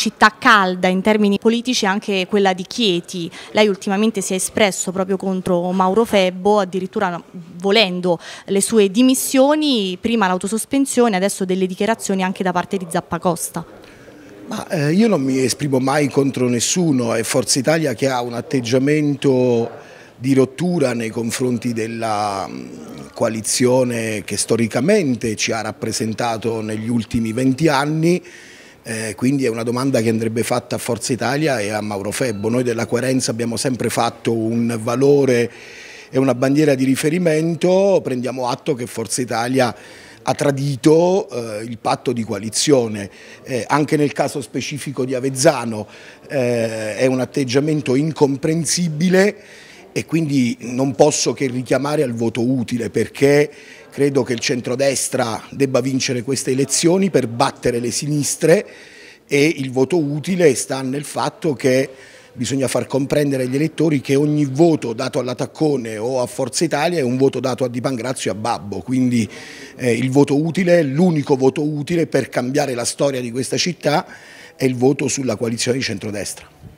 città calda in termini politici è anche quella di Chieti. Lei ultimamente si è espresso proprio contro Mauro Febbo, addirittura volendo le sue dimissioni, prima l'autosospensione, adesso delle dichiarazioni anche da parte di Zappacosta. Ma, eh, io non mi esprimo mai contro nessuno, è Forza Italia che ha un atteggiamento di rottura nei confronti della mm, coalizione che storicamente ci ha rappresentato negli ultimi anni. Eh, quindi è una domanda che andrebbe fatta a Forza Italia e a Mauro Febbo. Noi della coerenza abbiamo sempre fatto un valore e una bandiera di riferimento, prendiamo atto che Forza Italia ha tradito eh, il patto di coalizione, eh, anche nel caso specifico di Avezzano eh, è un atteggiamento incomprensibile e quindi non posso che richiamare al voto utile perché credo che il centrodestra debba vincere queste elezioni per battere le sinistre e il voto utile sta nel fatto che bisogna far comprendere agli elettori che ogni voto dato alla Taccone o a Forza Italia è un voto dato a Di Pangrazio e a Babbo, quindi eh, il voto utile è l'unico voto utile per cambiare la storia di questa città è il voto sulla coalizione di centrodestra.